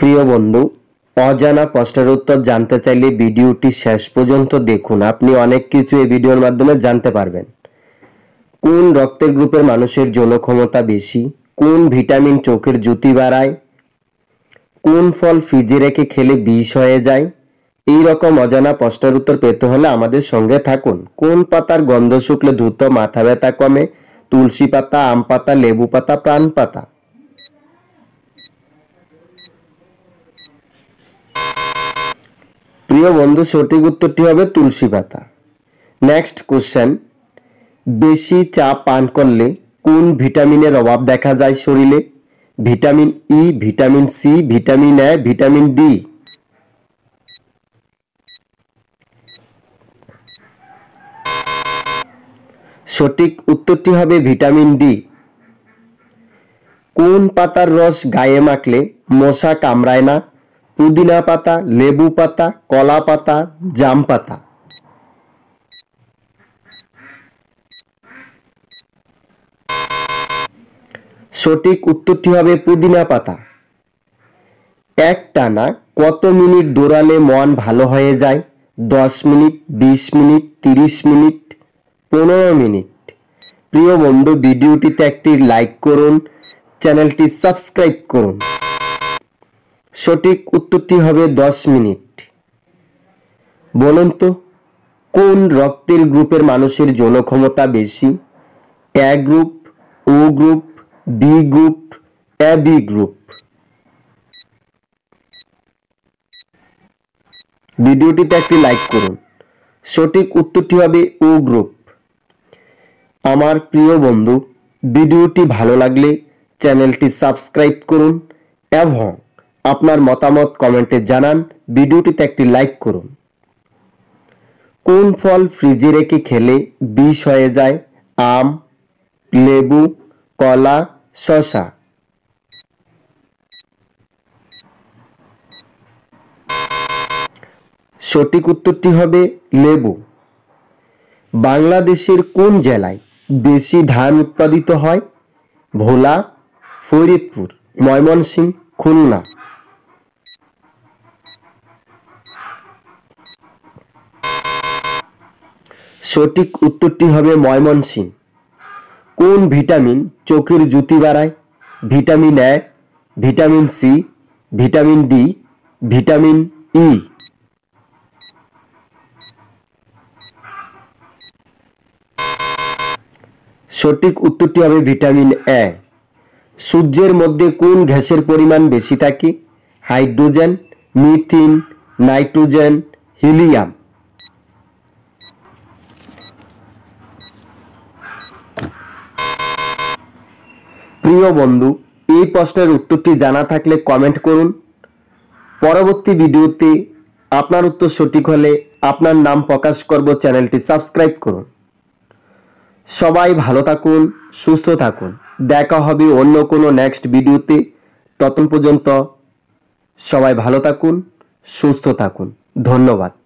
প্রিয় বন্ধু অজানা প্রশ্নের উত্তর জানতে চাইলে ভিডিওটি শেষ পর্যন্ত দেখুন আপনি অনেক কিছু এই ভিডিওর মাধ্যমে জানতে পারবেন কোন রক্তের গ্রুপের মানুষের যৌন ক্ষমতা বেশি কোন ভিটামিন চোখের জুতি বাড়ায় কোন ফল ফ্রিজে রেখে খেলে বিষ হয়ে যায় এই রকম অজানা প্রশ্নের উত্তর পেতে হলে আমাদের সঙ্গে থাকুন কোন পাতার গন্ধ শুকলে দ্রুত মাথা ব্যথা কমে তুলসী পাতা আম পাতা লেবু পাতা প্রাণ পাতা প্রিয় বন্ধু সঠিক উত্তরটি হবে তুলসী পাতা নেক্সট কোশ্চেন বেশি চা পান করলে কোন ভিটামিনের অভাব দেখা যায় শরীরে vitamin E e, vitamin C vitamin A vitamin D সঠিক উত্তরটি হবে ভিটামিন ডি কোন পাতার রস গায়ে মাখলে মশা কামড়ায় না পুদিনা পাতা লেবু পাতা কলা পাতা জাম পাতা সঠিক উত্তরটি হবে পুদিনা পাতা এক টানা কত মিনিট দৌড়ালে মন ভালো হয়ে যায় দশ মিনিট বিশ মিনিট তিরিশ মিনিট পনেরো মিনিট প্রিয় বন্ধু ভিডিওটিতে একটি লাইক করুন চ্যানেলটি সাবস্ক্রাইব করুন সঠিক উত্তরটি হবে দশ মিনিট বলুন তো কোন রক্তের গ্রুপের মানুষের যৌন ক্ষমতা বেশি A group O group B group A B group ভিডিওটিতে একটি লাইক করুন সঠিক উত্তরটি হবে ও গ্রুপ আমার প্রিয় বন্ধু ভিডিওটি ভালো লাগলে চ্যানেলটি সাবস্ক্রাইব করুন এবং আপনার মতামত কমেন্টে জানান ভিডিওটিতে একটি লাইক করুন কোন ফল ফ্রিজে রেখে খেলে বিষ হয়ে যায় আম লেবু কলা শশা সঠিক উত্তরটি হবে লেবু বাংলাদেশের কোন জেলায় বেশি ধান উৎপাদিত হয় ভোলা ফরিদপুর ময়মনসিংহ খুলনা সঠিক উত্তরটি হবে ময়মনসিং কোন ভিটামিন চোখের জুতি বাড়ায় vitamin A vitamin C vitamin D vitamin E সঠিক উত্তরটি হবে ভিটামিন এ সূর্যের মধ্যে কোন গ্যাসের পরিমাণ বেশি থাকে হাইড্রোজেন মিথিন নাইট্রোজেন হিলিয়াম প্রিয় বন্ধু এই প্রশ্নের উত্তরটি জানা থাকলে কমেন্ট করুন পরবর্তী ভিডিওতে আপনার উত্তর সঠিক হলে আপনার নাম প্রকাশ করব চ্যানেলটি সাবস্ক্রাইব করুন সবাই ভালো থাকুন সুস্থ থাকুন দেখা হবে অন্য কোনো নেক্সট ভিডিওতে তত পর্যন্ত সবাই ভালো থাকুন সুস্থ থাকুন ধন্যবাদ